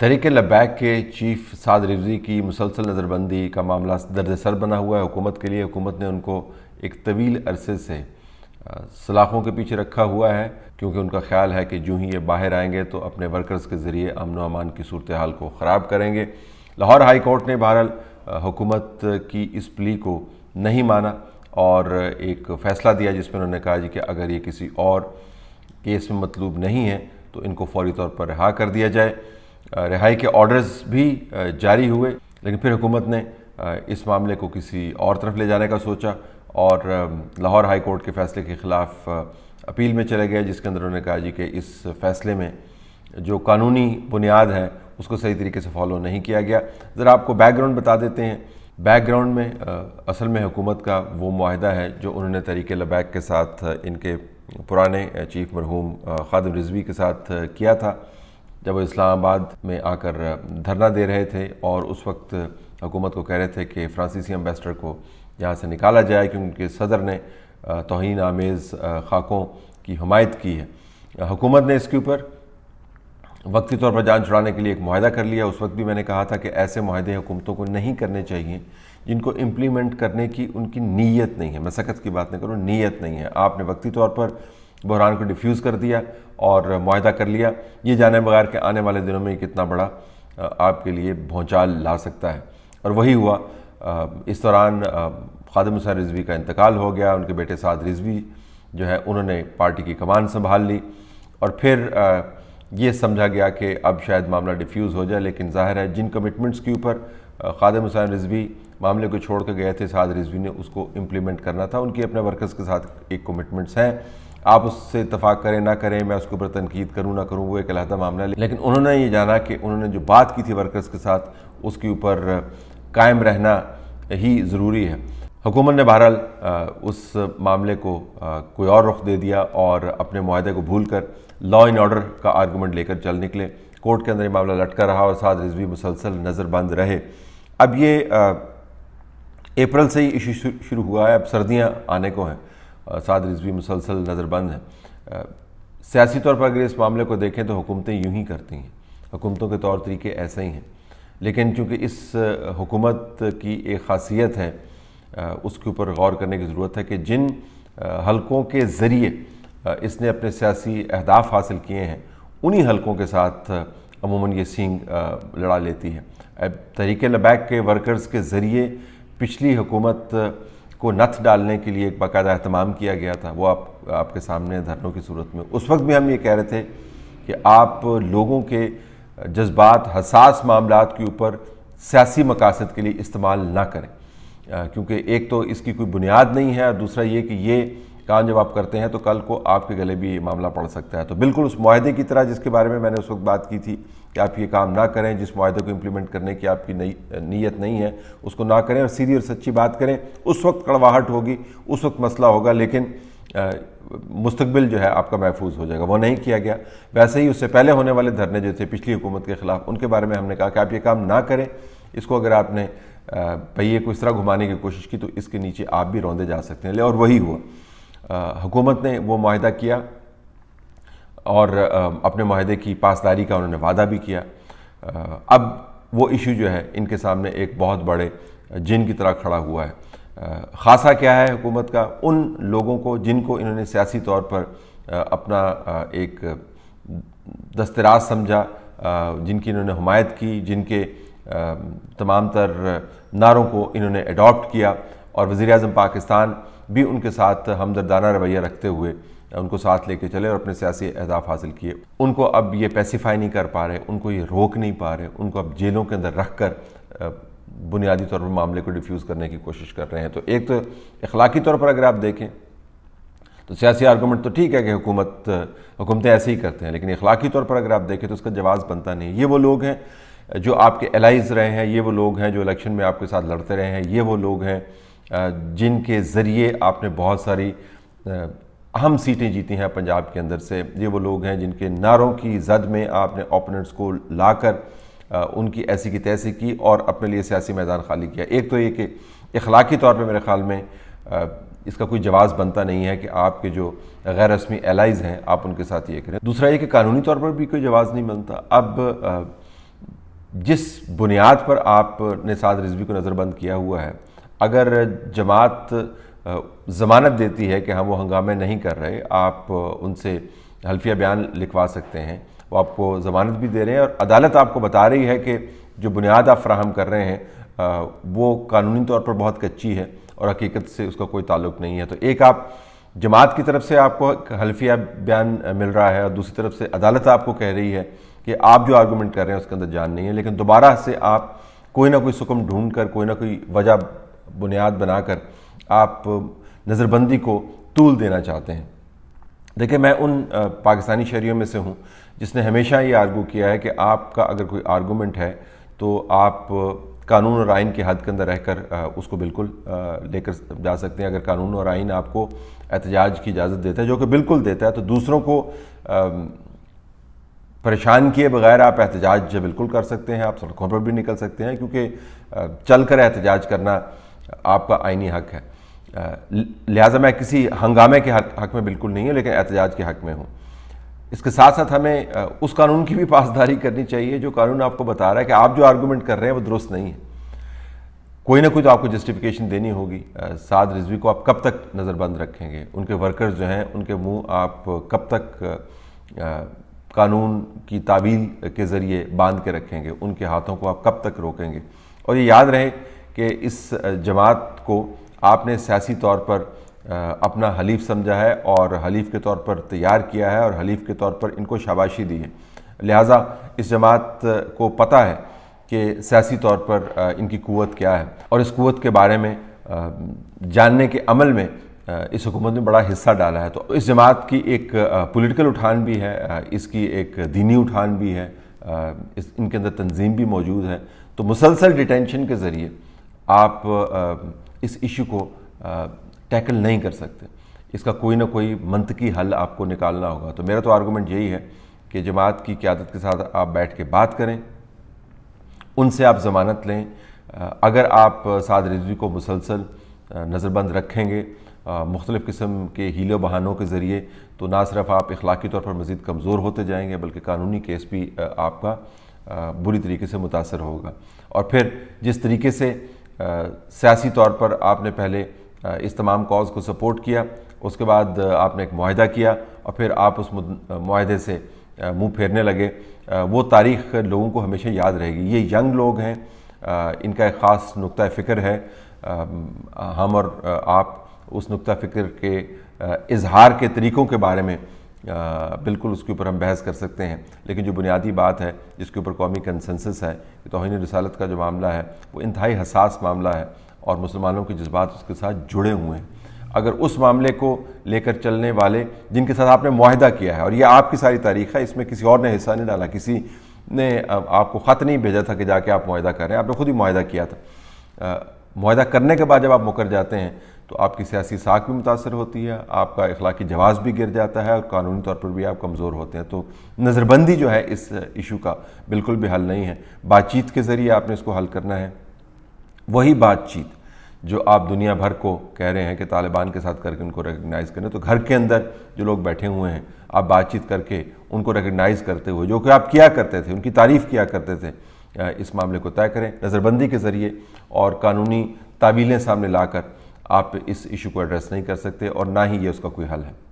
तहरीक लबैक के चीफ साद रिवजी की मुसलसल नज़रबंदी का मामला दर्द सर बना हुआ है हुकूमत के लिए हुकूमत ने उनको एक तवील अरसे से सलाखों के पीछे रखा हुआ है क्योंकि उनका ख्याल है कि जूँ ही ये बाहर आएंगे तो अपने वर्कर्स के ज़रिए अमन अमान की सूरत हाल को ख़राब करेंगे लाहौर हाई कोर्ट ने बहरहाल हुकूमत की इस प्ली को नहीं माना और एक फ़ैसला दिया जिसमें उन्होंने कहा जी कि अगर ये किसी और केस में मतलूब नहीं है तो इनको फौरी तौर पर रिहा कर दिया जाए रिहाई के ऑर्डर्स भी जारी हुए लेकिन फिर हुकूमत ने इस मामले को किसी और तरफ ले जाने का सोचा और लाहौर हाई कोर्ट के फैसले के ख़िलाफ़ अपील में चले गए जिसके अंदर उन्होंने कहा जी कि इस फैसले में जो कानूनी बुनियाद है उसको सही तरीके से फॉलो नहीं किया गया ज़रा आपको बैकग्राउंड बता देते हैं बैकग्राउंड में असल में हुकूमत का वो माहदा है जो उन्होंने तरीके लबैक के साथ इनके पुराने चीफ मरहूम खादम रिजवी के साथ किया था जब वो इस्लामाबाद में आकर धरना दे रहे थे और उस वक्त हुकूमत को कह रहे थे कि फ्रांसीसी एम्बेसडर को यहाँ से निकाला जाए क्योंकि उनके सदर ने तोहन आमेज़ खाकों की हमायत की है हुकूमत ने इसके ऊपर वक्ती तौर पर जान छुड़ाने के लिए एक माहा कर लिया उस वक्त भी मैंने कहा था कि ऐसे माहे हुकूमतों को नहीं करने चाहिए जिनको इम्प्लीमेंट करने की उनकी नीयत नहीं है मैं की बात नहीं करूँ नीयत नहीं है आपने वक्ती तौर पर बहरान को डिफ्यूज़ कर दिया और माहा कर लिया ये जाने बगैर कि आने वाले दिनों में कितना बड़ा आपके लिए भौचाल ला सकता है और वही हुआ इस दौरान खादम हुसैन रिजवी का इंतकाल हो गया उनके बेटे साद रिजवी जो है उन्होंने पार्टी की कमान संभाल ली और फिर ये समझा गया कि अब शायद मामला डिफ्यूज़ हो जाए लेकिन जाहिर है जिन कमिटमेंट्स के ऊपर खादम हुसैन रिजवी मामले को छोड़ कर गए थे साद रिजवी ने उसको इम्प्लीमेंट करना था उनकी अपने वर्कर्स के साथ एक कमिटमेंट्स हैं आप उससे इतफाक़ करें ना करें मैं उसके ऊपर तनकीद करूँ ना करूँ वो एक अलहदा मामला है लेकिन उन्होंने ये जाना कि उन्होंने जो बात की थी वर्कर्स के साथ उसके ऊपर कायम रहना ही ज़रूरी है हुकूमत ने बहरहाल उस मामले को कोई और रुख दे दिया और अपने माहे को भूल कर लॉ एंड ऑर्डर का आर्गूमेंट लेकर चल निकले कोर्ट के अंदर ये मामला लटका रहा और साथ रिजवी मुसलसल नज़रबंद रहे अब ये अप्रैल से ही इशू शुरू हुआ है अब सर्दियाँ आने को हैं साद रिजवी मुसलसल नज़रबंद है सियासी तौर पर अगर इस मामले को देखें तो हुकूमतें यूं ही करती हैं हुकूमतों के तौर तरीके ऐसे ही हैं लेकिन चूँकि इस हुकूमत की एक खासियत है उसके ऊपर गौर करने की ज़रूरत है कि जिन हलकों के ज़रिए इसने अपने सियासी अहदाफ हासिल किए हैं उन्हीं हलकों के साथ अमूमन ये सींग लड़ा लेती है तहरीक लबैक के वर्कर्स के ज़रिए पिछली हुकूमत को नथ डालने के लिए एक बाकायदा अहतमाम किया गया था वो आप आपके सामने धरनों की सूरत में उस वक्त भी हम ये कह रहे थे कि आप लोगों के जज्बात हसास मामला के ऊपर सियासी मकासद के लिए इस्तेमाल ना करें क्योंकि एक तो इसकी कोई बुनियाद नहीं है और दूसरा ये कि ये काम जब आप करते हैं तो कल को आपके गले भी ये मामला पड़ सकता है तो बिल्कुल उस माहे की तरह जिसके बारे में मैंने उस वक्त बात की थी कि आप ये काम ना करें जिस माहे को इम्प्लीमेंट करने की आपकी नई नीयत नहीं है उसको ना करें और सीधी और सच्ची बात करें उस वक्त कड़वाहट होगी उस वक्त मसला होगा लेकिन मुस्तबिल जो है आपका महफूज हो जाएगा वो नहीं किया गया वैसे ही उससे पहले होने वाले धरने जो थे पिछली हुकूमत के ख़िलाफ़ उनके बारे में हमने कहा कि आप ये काम ना करें इसको अगर आपने पहिए को इस तरह घुमाने की कोशिश की तो इसके नीचे आप भी रौंदे जा सकते हैं और वही हुआ हुकूमत ने वो माहा किया और अपने माहदे की पासदारी का उन्होंने वादा भी किया अब वो इशू जो है इनके सामने एक बहुत बड़े जिन की तरह खड़ा हुआ है खासा क्या है हुकूमत का उन लोगों को जिनको इन्होंने सियासी तौर पर अपना एक दस्तराज समझा जिनकी इन्होंने हमायत की जिनके तमाम तर नारों को इन्होंने अडॉप्ट किया और वज़ी अजम पाकिस्तान भी उनके साथ हमदर्दाना रवैया रखते हुए उनको साथ लेके चले और अपने सियासी अहदाफ हासिल किए उनको अब ये पैसिफाई नहीं कर पा रहे उनको ये रोक नहीं पा रहे उनको अब जेलों के अंदर रख कर बुनियादी तौर पर मामले को डिफ्यूज़ करने की कोशिश कर रहे हैं तो एक तो अखलाकी तौर पर अगर आप देखें तो सियासी आर्गूमेंट तो ठीक है कि हुकूमत हुकूमतें ऐसे ही करते हैं लेकिन अखलाकी तौर पर अगर आप देखें तो उसका जवाब बनता नहीं ये वो लोग हैं जो आपके एलाइज रहे हैं ये वो लोग हैं जो इलेक्शन में आपके साथ लड़ते रहे हैं ये वो लोग हैं जिनके ज़रिए आपने बहुत सारी अहम सीटें जीती हैं पंजाब के अंदर से ये वो लोग हैं जिनके नारों की जद में आपने ओपोनेंट्स को लाकर उनकी ऐसी की तैसी की और अपने लिए सियासी मैदान खाली किया एक तो ये कि इखलाकी तौर पर मेरे ख्याल में इसका कोई जवाब बनता नहीं है कि आपके जो गैर रस्मी एलाइज हैं आप उनके साथ ये करें दूसरा ये कि कानूनी तौर पर भी कोई जवाब नहीं बनता अब जिस बुनियाद पर आपने साद रिजवी को नज़रबंद किया हुआ है अगर जमात ज़मानत देती है कि हम वो हंगामे नहीं कर रहे आप उनसे हल्फिया बयान लिखवा सकते हैं वो आपको ज़मानत भी दे रहे हैं और अदालत आपको बता रही है कि जो बुनियाद आप फ्राहम कर रहे हैं वो कानूनी तौर पर बहुत कच्ची है और हकीकत से उसका कोई ताल्लुक नहीं है तो एक आप जमात की तरफ से आपको हल्फिया बयान मिल रहा है और दूसरी तरफ से अदालत आपको कह रही है कि आप जो आर्गूमेंट कर रहे हैं उसके अंदर जान नहीं है लेकिन दोबारा से आप कोई ना कोई सुकम ढूंढ कर कोई ना कोई वजह बुनियाद बनाकर आप नज़रबंदी को तूल देना चाहते हैं देखिए मैं उन पाकिस्तानी शहरीों में से हूँ जिसने हमेशा ये आर्गू किया है कि आपका अगर कोई आर्गूमेंट है तो आप कानून और आइन के हद के अंदर रहकर उसको बिल्कुल लेकर जा सकते हैं अगर कानून और आइन आपको एहतजाज की इजाज़त देता है जो कि बिल्कुल देता है तो दूसरों को परेशान किए बगैर आप एहतजाज बिल्कुल कर सकते हैं आप सड़कों पर भी निकल सकते हैं क्योंकि चल कर एहतजाज करना आपका आइनी हक है लिहाजा मैं किसी हंगामे के हक हक में बिल्कुल नहीं हूँ लेकिन एहतजाज के हक में हूँ इसके साथ साथ हमें उस कानून की भी पासदारी करनी चाहिए जो कानून आपको बता रहा है कि आप जो आर्गूमेंट कर रहे हैं वो दुरुस्त नहीं है कोई ना कोई तो आपको जस्टिफिकेशन देनी होगी साद रिजवी को आप कब तक नज़रबंद रखेंगे उनके वर्कर्स जो हैं उनके मुंह आप कब तक कानून की तावील के ज़रिए बांध के रखेंगे उनके हाथों को आप कब तक रोकेंगे और ये याद रहे कि इस जमात को आपने सियासी तौर पर अपना हलीफ समझा है और हलीफ के तौर पर तैयार किया है और हलीफ के तौर पर इनको शाबाशी दी है लिहाजा इस जमात को पता है कि सियासी तौर पर इनकी क़वत क्या है और इस क़वत के बारे में जानने के अमल में इस हुकूमत ने बड़ा हिस्सा डाला है तो इस जमात की एक पोलिटिकल उठान भी है इसकी एक दीनी उठान भी है इस इनके अंदर तंजीम भी मौजूद है तो मुसलसल डिटेंशन के ज़रिए आप इस इशू को टैकल नहीं कर सकते इसका कोई ना कोई मनतकी हल आपको निकालना होगा तो मेरा तो आर्गूमेंट यही है कि जमात की क्यादत के साथ आप बैठ के बात करें उनसे आप ज़मानत लें अगर आप साद रिजवी को मुसलसल नज़रबंद रखेंगे मुख्तलिफ़ किस्म के हीले बहानों के ज़रिए तो ना सिर्फ आप इखलाकी तौर पर मज़ीद कमज़ोर होते जाएंगे बल्कि कानूनी केस भी आपका बुरी तरीके से मुतासर होगा और फिर जिस तरीके से सियासी तौर पर आपने पहले इस तमाम कॉज को सपोर्ट किया उसके बाद आपने एक माहा किया और फिर आप उस माहदे से मुंह फेरने लगे वो तारीख लोगों को हमेशा याद रहेगी ये यंग लोग हैं इनका एक ख़ास नुक़ फ़िक्र है हम और आप उस नुक़ फ़िक्र के इजहार के तरीक़ों के बारे में बिल्कुल उसके ऊपर हम बहस कर सकते हैं लेकिन जो बुनियादी बात है जिसके ऊपर कौमी कंसेंसस है कि तोहन रसालत का जो मामला है वो इंतहाई हसास मामला है और मुसलमानों के जज्बात उसके साथ जुड़े हुए हैं अगर उस मामले को लेकर चलने वाले जिनके साथ आपने माहदा किया है और ये आपकी सारी तारीख है इसमें किसी और ने हिस्सा नहीं डाला किसी ने आपको ख़त नहीं भेजा था कि जाके आप माहदा करें आपने खुद ही माहदा किया था माहदा करने के बाद जब आप मुकर जाते हैं तो आपकी सियासी साख भी मुतासर होती है आपका अखलाकी जवाब भी गिर जाता है और कानूनी तौर पर भी आप कमज़ोर होते हैं तो नज़रबंदी जो है इस इशू का बिल्कुल भी हल नहीं है बातचीत के ज़रिए आपने इसको हल करना है वही बातचीत जो आप दुनिया भर को कह रहे हैं कि तालिबान के साथ करके उनको रिकगनाइज़ करें तो घर के अंदर जो लोग बैठे हुए हैं आप बातचीत करके उनको रिकगनाइज़ करते हुए जो कि आप किया करते थे उनकी तारीफ़ किया करते थे इस मामले को तय करें नज़रबंदी के ज़रिए और कानूनी तावीलें सामने लाकर आप इस इशू को एड्रेस नहीं कर सकते और ना ही ये उसका कोई हल है